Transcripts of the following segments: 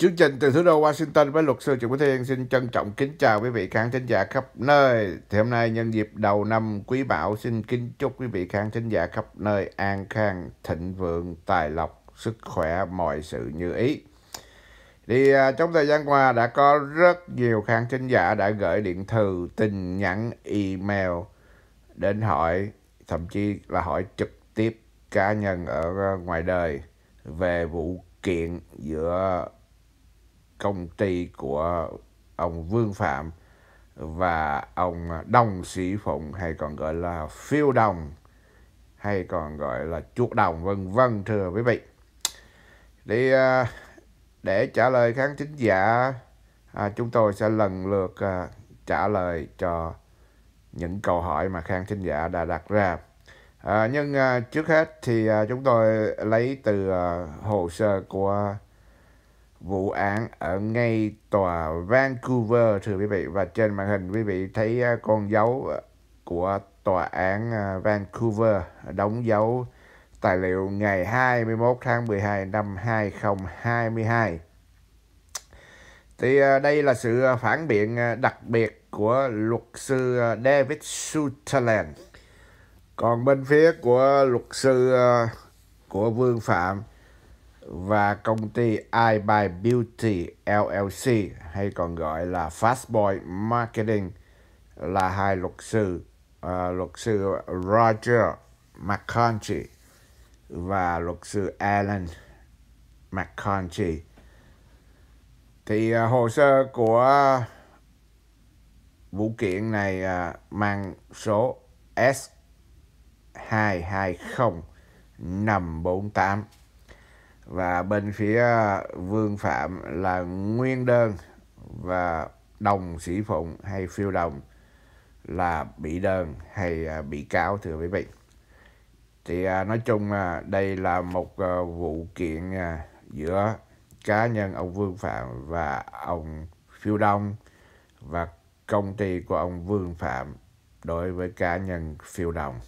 Chương trình từ thủ đô Washington với luật sư Trịnh Quốc Thiên xin trân trọng kính chào quý vị khán thính giả khắp nơi. Thì hôm nay nhân dịp đầu năm quý bão xin kính chúc quý vị khán thính giả khắp nơi an khang, thịnh vượng, tài lộc, sức khỏe, mọi sự như ý. Thì à, trong thời gian qua đã có rất nhiều khán thính giả đã gửi điện thư, tin nhắn, email đến hỏi, thậm chí là hỏi trực tiếp cá nhân ở à, ngoài đời về vụ kiện giữa công ty của ông Vương Phạm và ông Đồng Sĩ Phụng hay còn gọi là phiêu đồng hay còn gọi là chuột đồng vân vân thưa quý vị. để à, để trả lời khán thính giả à, chúng tôi sẽ lần lượt à, trả lời cho những câu hỏi mà khán thính giả đã đặt ra. À, nhưng à, trước hết thì à, chúng tôi lấy từ à, hồ sơ của vụ án ở ngay tòa Vancouver thưa quý vị và trên màn hình quý vị thấy à, con dấu à, của tòa án à, Vancouver đóng dấu tài liệu ngày 21 tháng 12 năm 2022. Thì đây là sự phản biện đặc biệt của luật sư David Sutherland. Còn bên phía của luật sư của Vương Phạm và công ty i iBuy Beauty LLC hay còn gọi là Fastboy Marketing là hai luật sư uh, luật sư Roger McConchy và luật sư Alan McConchy thì uh, hồ sơ của vụ kiện này uh, mang số S220 548 và bên phía Vương Phạm là Nguyên Đơn và Đồng Sĩ Phụng hay Phiêu Đồng là bị đơn hay à, bị cáo thưa quý vị. Thì à, nói chung à, đây là một vụ kiện giữa cá nhân ông Vương Phạm và ông Phiêu Đông và công ty của ông Vương Phạm đối với cá nhân Phiêu Đồng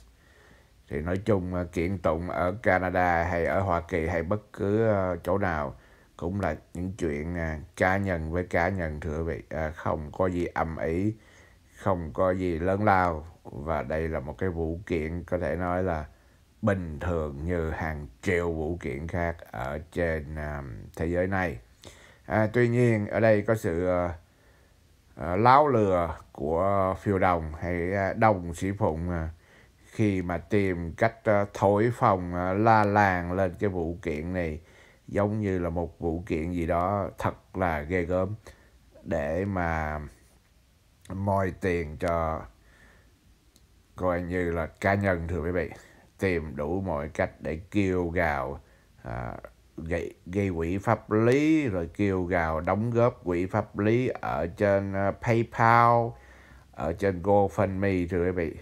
thì nói chung kiện tụng ở Canada hay ở Hoa Kỳ hay bất cứ ờ, chỗ nào cũng là những chuyện à, cá nhân với cá nhân thưa vị à, không có gì âm ý không có gì lớn lao và đây là một cái vụ kiện có thể nói là bình thường như hàng triệu vụ kiện khác ở trên à, thế giới này à, tuy nhiên ở đây có sự à, láo lừa của phiêu đồng hay đồng sĩ phụng à, khi mà tìm cách ờ, thổi phòng ờ, la làng lên cái vụ kiện này giống như là một vụ kiện gì đó thật là ghê gớm để mà moi tiền cho coi như là cá nhân thưa quý vị tìm đủ mọi cách để kêu gào à, gây, gây quỹ pháp lý rồi kêu gào đóng góp quỹ pháp lý ở trên PayPal ở trên GoFundMe thưa quý vị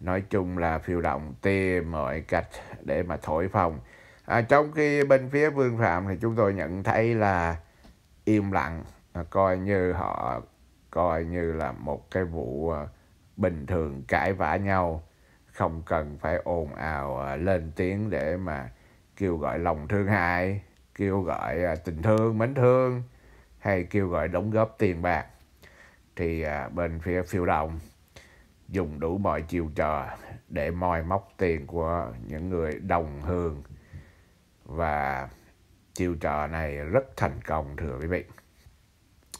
nói chung là phiêu động tìm mọi cách để mà thổi phòng à, trong khi bên phía Vương Phạm thì chúng tôi nhận thấy là im lặng à, coi như họ coi như là một cái vụ à, bình thường cãi vã nhau không cần phải ồn ào à, lên tiếng để mà kêu gọi lòng thương hại kêu gọi tình thương mến thương hay kêu gọi đóng góp tiền bạc thì à, bên phía phiêu động dùng đủ mọi chiêu trò để moi móc tiền của những người đồng hương và chiêu trò này rất thành công thưa quý vị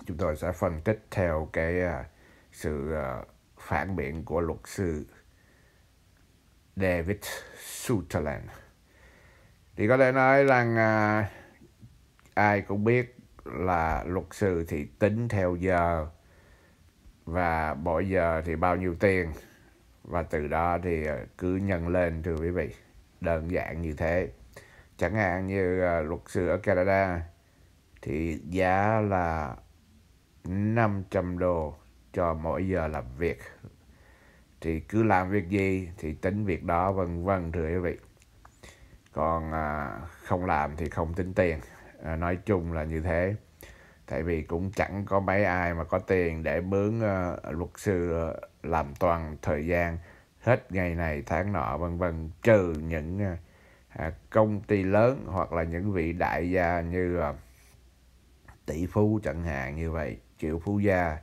chúng tôi sẽ phân tích theo cái à, sự à, phản biện của luật sư David Sutherland thì có thể nói rằng à, ai cũng biết là luật sư thì tính theo giờ và mỗi giờ thì bao nhiêu tiền và từ đó thì ờ, cứ nhân lên thưa quý vị đơn giản như thế chẳng hạn như ờ, luật sư ở Canada thì giá là 500 đô cho mỗi giờ làm việc thì cứ làm việc gì thì tính việc đó vân vân thưa quý vị còn à, không làm thì không tính tiền nói chung là như thế tại vì cũng chẳng có mấy ai mà có tiền để mướn uh, ờ, luật sư ờ, làm toàn thời gian hết ngày này tháng nọ vân vân trừ những uh, công ty lớn hoặc là những vị đại gia như uh, tỷ phú chẳng hạn như vậy triệu phú gia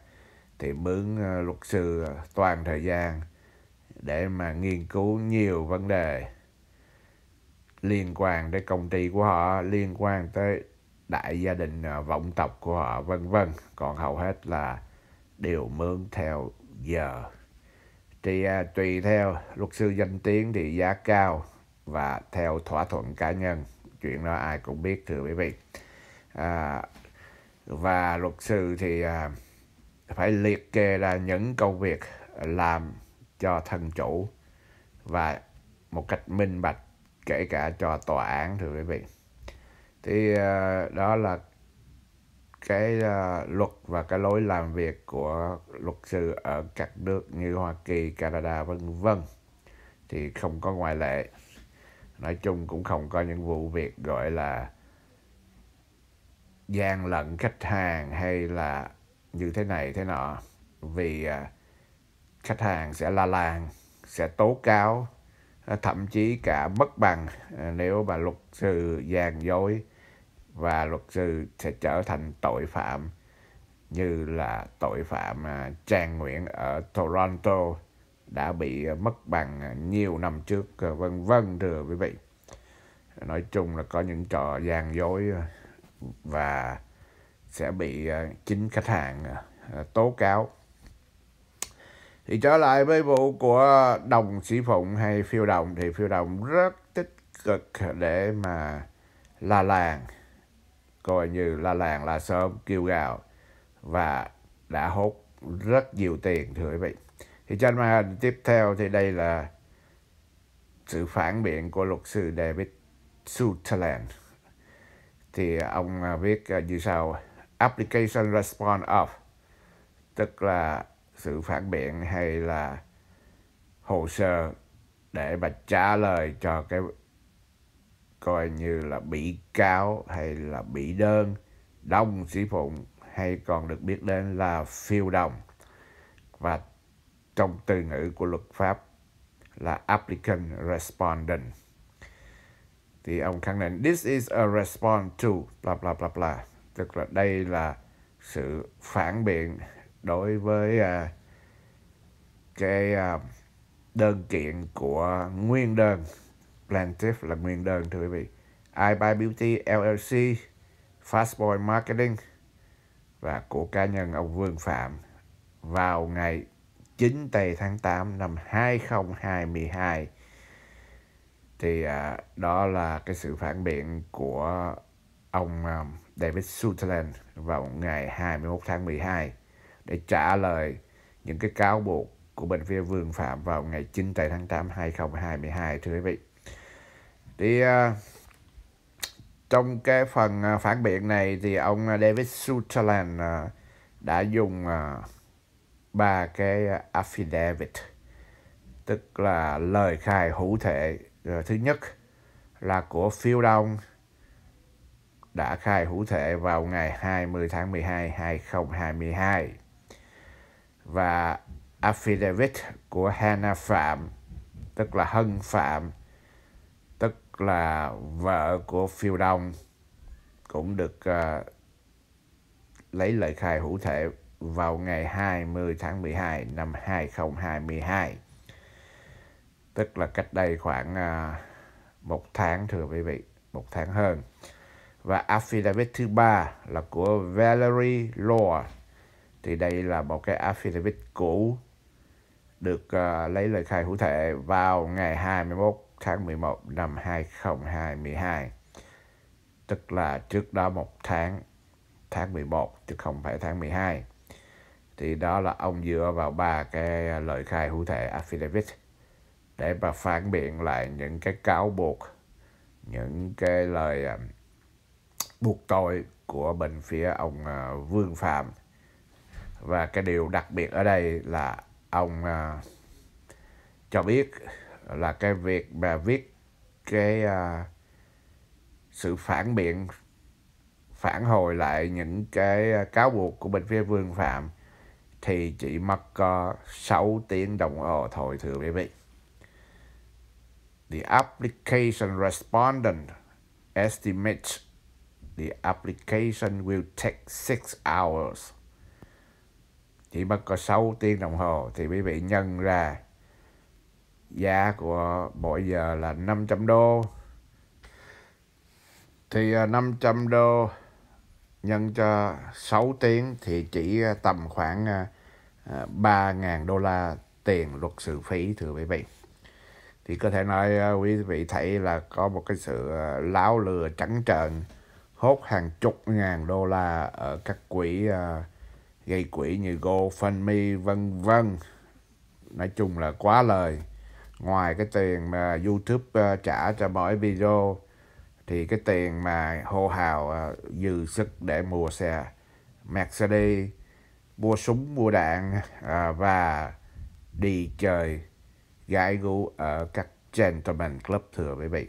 thì mướn uh, luật sư toàn thời gian để mà nghiên cứu nhiều vấn đề liên quan tới công ty của họ liên quan tới đại gia đình à, vọng tộc của họ vân vân còn hầu hết là đều mướn theo giờ thì à, tùy theo luật sư danh tiếng thì giá cao và theo thỏa thuận cá nhân chuyện đó ai cũng biết thưa quý vị à, và luật sư thì à, phải liệt kê ra những công việc làm cho thân chủ và một cách minh bạch kể cả cho tòa án thưa quý vị thì à, đó là cái à, luật và cái lối làm việc của luật sư ở các nước như Hoa Kỳ, Canada vân vân thì không có ngoại lệ nói chung cũng không có những vụ việc gọi là gian lận khách hàng hay là như thế này thế nọ vì à, khách hàng sẽ la làng sẽ tố cáo thậm chí cả bất bằng nếu mà luật sư gian dối và luật sư sẽ trở thành tội phạm như là tội phạm à, Trang Nguyễn ở Toronto đã bị mất bằng nhiều năm trước à, vân vân thưa quý vị nói chung là có những trò gian dối à, và sẽ bị chính khách hàng tố cáo thì trở lại với vụ của đồng sĩ phụng hay phiêu đồng thì phiêu đồng rất tích cực để mà la làng coi như là làng là sớm kêu gào và đã hốt rất nhiều tiền thưa quý vị thì trên màn hình tiếp theo thì đây là sự phản biện của luật sư David Sutherland thì ông à, viết à, như sau application response of tức là sự phản biện hay là hồ sơ để mà trả lời cho cái coi như là bị cáo hay là bị đơn Đông Sĩ Phụng hay còn được biết đến là phiêu đồng và trong từ ngữ của luật pháp là applicant respondent thì ông khẳng định this is a response to bla bla bla bla tức là đây là sự phản biện đối với uh, cái uh, đơn kiện của nguyên đơn Plaintiff là nguyên đơn thưa quý vị iBuy Beauty LLC Fastboy Marketing và của cá nhân ông Vương Phạm vào ngày 9 tây tháng 8 năm 2022 thì à, đó là cái sự phản biện của ông um, David Sutherland vào ngày 21 tháng 12 để trả lời những cái cáo buộc của bệnh viện Vương Phạm vào ngày 9 tây tháng 8 2022 thưa quý vị thì à, trong cái phần à, phản biện này thì ông à, David Sutherland đã dùng ba cái affidavit tức là lời khai hữu thể thứ nhất là của phiêu đông đã khai hữu thể vào ngày 20 tháng 12 2022 và affidavit của Hannah Phạm tức là Hân Phạm là vợ của phiêu đông cũng được uh, lấy lời khai hữu thể vào ngày 20 tháng 12 năm 2022 tức là cách đây khoảng uh, một tháng thưa quý vị một tháng hơn và affidavit thứ ba là của Valerie Law thì đây là một cái affidavit cũ được uh, lấy lời khai hữu thể vào ngày 21 tháng 11 năm 2022 tức là trước đó một tháng tháng 11 chứ không phải tháng 12 thì đó là ông dựa vào ba cái à, lời khai hữu thể affidavit để mà phản biện lại những cái cáo buộc những cái lời à, buộc tội của bên phía ông à, Vương Phạm và cái điều đặc biệt ở đây là ông cho biết là cái việc mà viết cái à, sự phản biện phản hồi lại những cái à, cáo buộc của bên phía Vương Phạm thì chỉ mất có 6 tiếng đồng hồ thôi thưa quý vị. The application respondent estimates the application will take 6 hours. Chỉ mất có 6 tiếng đồng hồ thì quý vị nhân ra giá của mỗi giờ là 500 đô thì 500 à, đô nhân cho 6 tiếng thì chỉ à, tầm khoảng 3.000 à, đô la tiền luật sự phí thưa quý vị thì có thể nói quý vị thấy là có một cái sự láo lừa trắng trợn hốt hàng chục ngàn đô la ở các quỹ gây quỹ như GoFundMe vân vân nói chung là quá lời ngoài cái tiền mà YouTube ờ, trả cho mỗi video thì cái tiền mà hô hào ờ, dư sức để mua xe Mercedes mua súng mua đạn ờ, và đi chơi gái gú ở các gentleman club thưa quý vị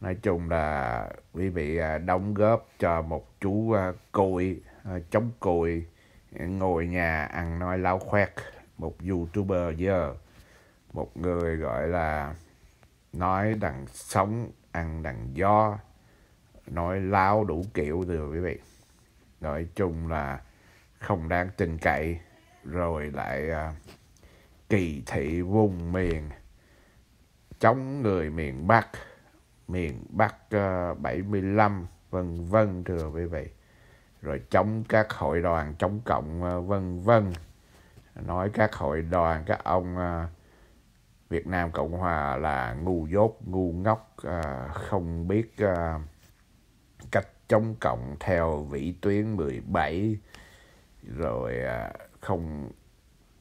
nói chung là quý vị đóng góp cho một chú cùi chống cùi ngồi nhà ăn nói láo khoét một youtuber giờ một người gọi là nói đằng sống ăn đằng do nói lao đủ kiểu rồi quý vị nói chung là không đáng tin cậy rồi lại uh, kỳ thị vùng miền chống người miền Bắc miền Bắc uh, à, 75 vân vân thưa quý vị rồi chống các hội đoàn chống cộng uh, vân vân nói các hội đoàn các ông uh, Việt Nam Cộng Hòa là ngu dốt, ngu ngốc, à, không biết à, cách chống cộng theo vĩ tuyến 17, rồi à, không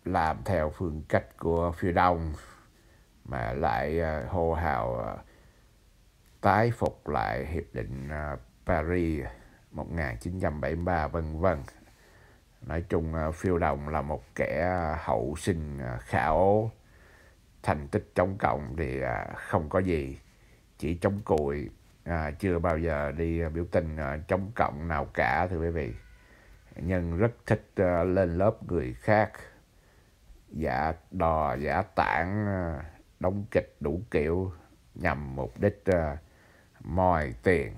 làm theo phương cách của phía Đông, mà lại à, hô hào tái phục lại Hiệp định à, Paris 1973, vân vân nói chung phiêu đồng là một kẻ hậu sinh khảo. ố thành tích chống cộng thì à, không có gì chỉ chống cùi à, chưa bao giờ đi biểu tình à, chống cộng nào cả thưa quý vị nhưng rất thích à, lên lớp người khác giả đò giả tản đóng kịch đủ kiểu nhằm mục đích moi tiền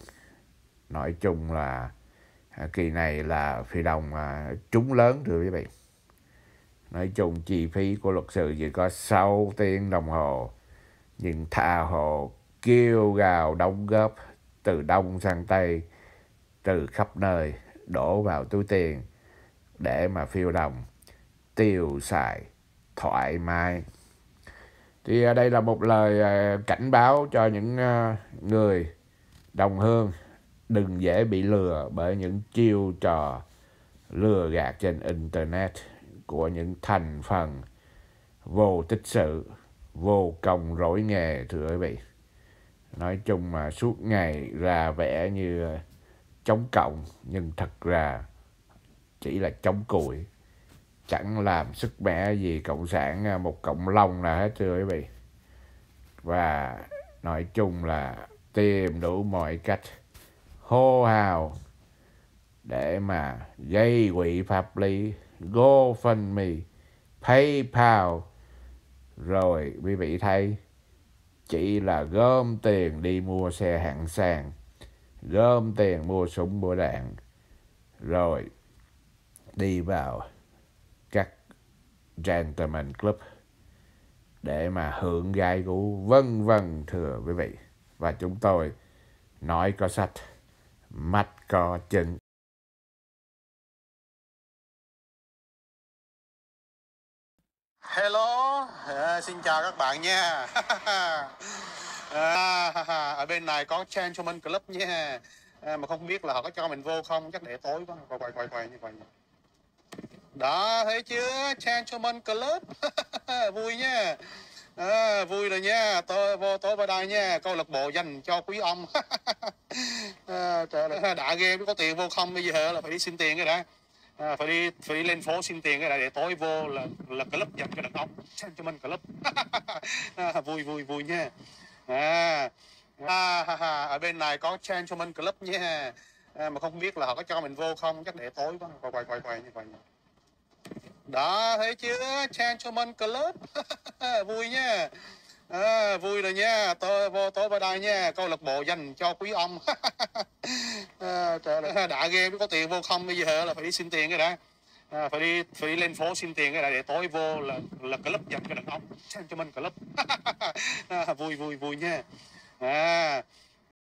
nói chung là kỳ này là phi đồng trúng lớn thưa quý vị nói chung chi phí của luật sư chỉ có 6 tiếng đồng hồ nhưng tha hồ kêu gào đóng góp từ đông sang tây từ khắp nơi đổ vào túi tiền để mà phiêu đồng tiêu xài thoải mái thì à, đây là một lời à, cảnh báo cho những à, người đồng hương đừng dễ bị lừa bởi những chiêu trò lừa gạt trên internet của những thành phần vô tích sự, vô công rỗi nghề thưa quý vị. Nói chung mà suốt ngày ra vẻ như chống cộng nhưng thật ra chỉ là chống củi. Chẳng làm sức mẻ gì cộng sản à, một cộng long là hết thưa quý vị. Và nói chung là tìm đủ mọi cách hô hào để mà gây quỹ pháp lý GoFundMe, PayPal. Rồi quý vị thấy chỉ là gom tiền đi mua xe hạng sang, gom tiền mua súng bữa đạn, rồi đi vào các gentleman club để mà hưởng gái gú vân vân thưa quý vị và chúng tôi nói có sách mắt có chứng xin chào các bạn nha à, ở bên này có gentleman club nha à, mà không biết là họ có cho mình vô không chắc để tối quá quay quay quay quay vậy đó thấy chưa gentleman club vui nha à, vui rồi nha tôi vô tối vào đây nha câu lạc bộ dành cho quý ông à, trời ơi đã game có tiền vô không bây giờ là phải đi xin tiền rồi đã à, phải đi phải đi lên phố xin tiền cái này để tối vô là là club dành cho đàn ông mình club à, vui vui vui nha à, à, à, ở bên này có xem cho mình club nha à, mà không biết là họ có cho mình vô không chắc để tối quá quay quay quay quay như vậy đó thấy chưa xem cho gentleman club vui nha à, vui rồi nha tôi vô tối bữa đây nha câu lạc bộ dành cho quý ông à, trời ơi đã ghê có tiền vô không bây giờ là phải đi xin tiền cái đã à, phải đi phải đi lên phố xin tiền cái đã để tối vô là là cái lớp dành cho đàn ông xem cho mình cái lớp à, vui vui vui nha à